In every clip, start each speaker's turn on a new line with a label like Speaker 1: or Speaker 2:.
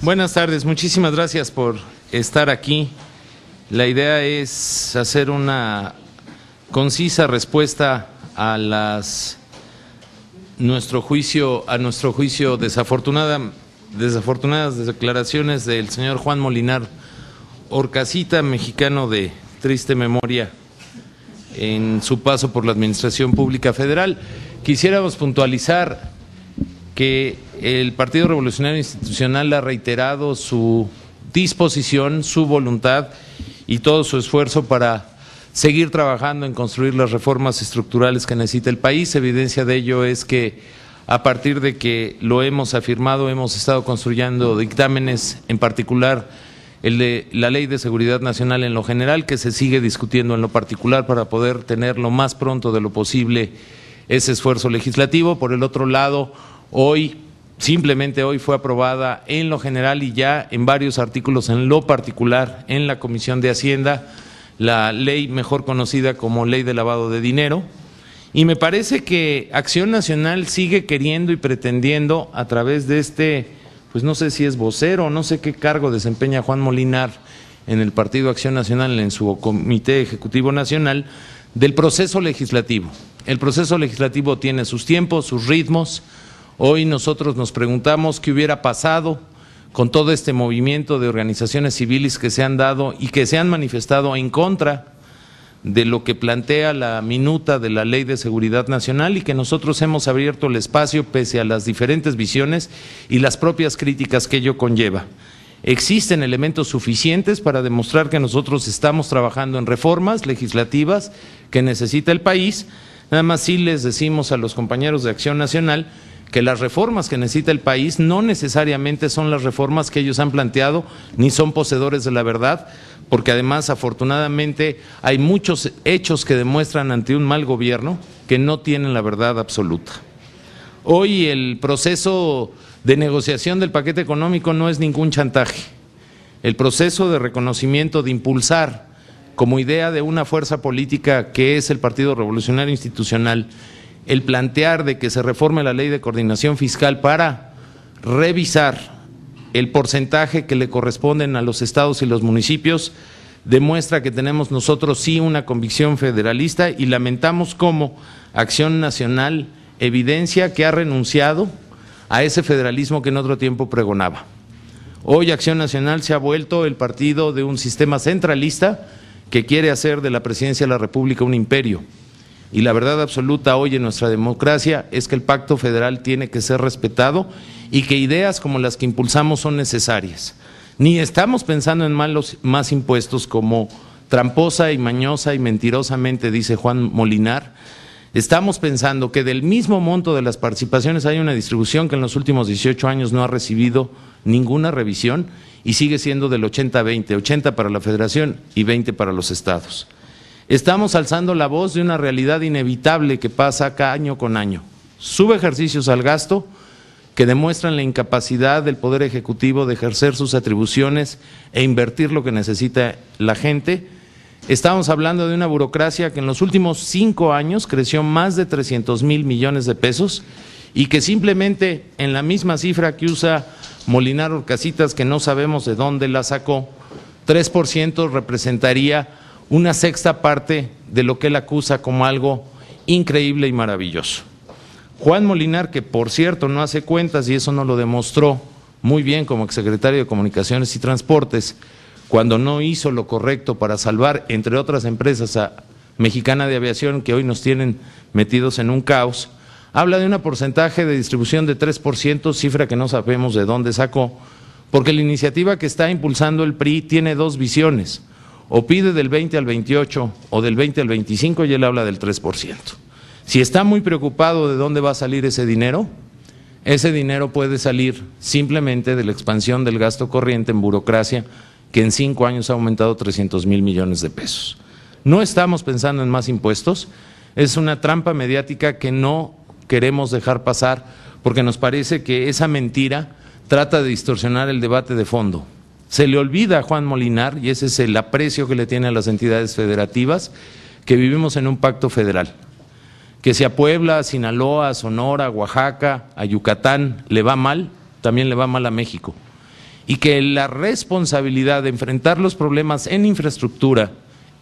Speaker 1: Buenas tardes, muchísimas gracias por estar aquí. La idea es hacer una concisa respuesta a las nuestro juicio a nuestro juicio desafortunada desafortunadas declaraciones del señor Juan Molinar Orcasita, mexicano de triste memoria en su paso por la Administración Pública Federal. Quisiéramos puntualizar que el Partido Revolucionario Institucional ha reiterado su disposición, su voluntad y todo su esfuerzo para seguir trabajando en construir las reformas estructurales que necesita el país. Evidencia de ello es que a partir de que lo hemos afirmado, hemos estado construyendo dictámenes, en particular el de la Ley de Seguridad Nacional en lo general, que se sigue discutiendo en lo particular para poder tener lo más pronto de lo posible ese esfuerzo legislativo. Por el otro lado, hoy Simplemente hoy fue aprobada en lo general y ya en varios artículos en lo particular en la Comisión de Hacienda la ley mejor conocida como Ley de Lavado de Dinero. Y me parece que Acción Nacional sigue queriendo y pretendiendo a través de este, pues no sé si es vocero, no sé qué cargo desempeña Juan Molinar en el Partido Acción Nacional, en su Comité Ejecutivo Nacional, del proceso legislativo. El proceso legislativo tiene sus tiempos, sus ritmos, Hoy nosotros nos preguntamos qué hubiera pasado con todo este movimiento de organizaciones civiles que se han dado y que se han manifestado en contra de lo que plantea la minuta de la Ley de Seguridad Nacional y que nosotros hemos abierto el espacio pese a las diferentes visiones y las propias críticas que ello conlleva. Existen elementos suficientes para demostrar que nosotros estamos trabajando en reformas legislativas que necesita el país. Nada más si les decimos a los compañeros de Acción Nacional que las reformas que necesita el país no necesariamente son las reformas que ellos han planteado, ni son poseedores de la verdad, porque además afortunadamente hay muchos hechos que demuestran ante un mal gobierno que no tienen la verdad absoluta. Hoy el proceso de negociación del paquete económico no es ningún chantaje. El proceso de reconocimiento, de impulsar como idea de una fuerza política que es el Partido Revolucionario Institucional, el plantear de que se reforme la ley de coordinación fiscal para revisar el porcentaje que le corresponden a los estados y los municipios demuestra que tenemos nosotros sí una convicción federalista y lamentamos cómo Acción Nacional evidencia que ha renunciado a ese federalismo que en otro tiempo pregonaba. Hoy Acción Nacional se ha vuelto el partido de un sistema centralista que quiere hacer de la presidencia de la República un imperio. Y la verdad absoluta hoy en nuestra democracia es que el pacto federal tiene que ser respetado y que ideas como las que impulsamos son necesarias. Ni estamos pensando en malos, más impuestos como tramposa y mañosa y mentirosamente dice Juan Molinar, Estamos pensando que del mismo monto de las participaciones hay una distribución que en los últimos 18 años no ha recibido ninguna revisión y sigue siendo del 80-20, 80 para la federación y 20 para los estados. Estamos alzando la voz de una realidad inevitable que pasa acá año con año. Sube ejercicios al gasto que demuestran la incapacidad del Poder Ejecutivo de ejercer sus atribuciones e invertir lo que necesita la gente. Estamos hablando de una burocracia que en los últimos cinco años creció más de 300 mil millones de pesos y que simplemente en la misma cifra que usa Molinar Orcasitas, que no sabemos de dónde la sacó, 3% representaría una sexta parte de lo que él acusa como algo increíble y maravilloso. Juan Molinar, que por cierto no hace cuentas y eso no lo demostró muy bien como exsecretario de Comunicaciones y Transportes, cuando no hizo lo correcto para salvar, entre otras empresas, a Mexicana de Aviación, que hoy nos tienen metidos en un caos, habla de un porcentaje de distribución de 3%, cifra que no sabemos de dónde sacó, porque la iniciativa que está impulsando el PRI tiene dos visiones o pide del 20 al 28 o del 20 al 25 y él habla del 3%. Si está muy preocupado de dónde va a salir ese dinero, ese dinero puede salir simplemente de la expansión del gasto corriente en burocracia, que en cinco años ha aumentado 300 mil millones de pesos. No estamos pensando en más impuestos, es una trampa mediática que no queremos dejar pasar porque nos parece que esa mentira trata de distorsionar el debate de fondo. Se le olvida a Juan Molinar, y ese es el aprecio que le tiene a las entidades federativas, que vivimos en un pacto federal. Que si a Puebla, a Sinaloa, a Sonora, a Oaxaca, a Yucatán le va mal, también le va mal a México. Y que la responsabilidad de enfrentar los problemas en infraestructura,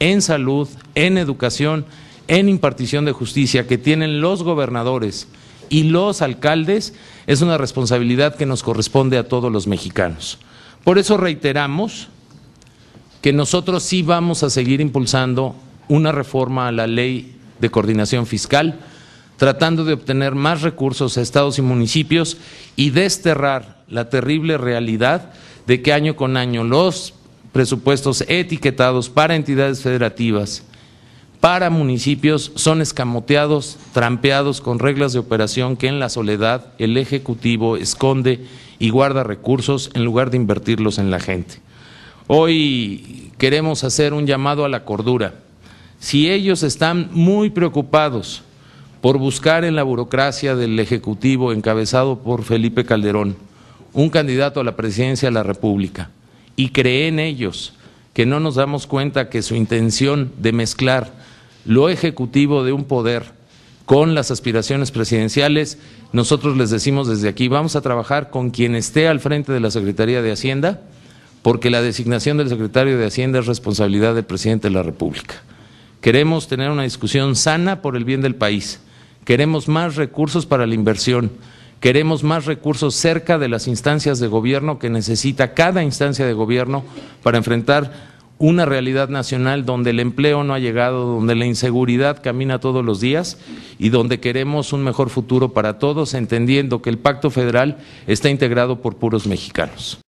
Speaker 1: en salud, en educación, en impartición de justicia que tienen los gobernadores y los alcaldes es una responsabilidad que nos corresponde a todos los mexicanos. Por eso reiteramos que nosotros sí vamos a seguir impulsando una reforma a la ley de coordinación fiscal, tratando de obtener más recursos a estados y municipios y desterrar la terrible realidad de que año con año los presupuestos etiquetados para entidades federativas para municipios son escamoteados, trampeados con reglas de operación que en la soledad el Ejecutivo esconde y guarda recursos en lugar de invertirlos en la gente. Hoy queremos hacer un llamado a la cordura. Si ellos están muy preocupados por buscar en la burocracia del Ejecutivo encabezado por Felipe Calderón un candidato a la presidencia de la República y creen ellos que no nos damos cuenta que su intención de mezclar lo ejecutivo de un poder con las aspiraciones presidenciales. Nosotros les decimos desde aquí, vamos a trabajar con quien esté al frente de la Secretaría de Hacienda, porque la designación del secretario de Hacienda es responsabilidad del presidente de la República. Queremos tener una discusión sana por el bien del país. Queremos más recursos para la inversión. Queremos más recursos cerca de las instancias de gobierno que necesita cada instancia de gobierno para enfrentar una realidad nacional donde el empleo no ha llegado, donde la inseguridad camina todos los días y donde queremos un mejor futuro para todos, entendiendo que el Pacto Federal está integrado por puros mexicanos.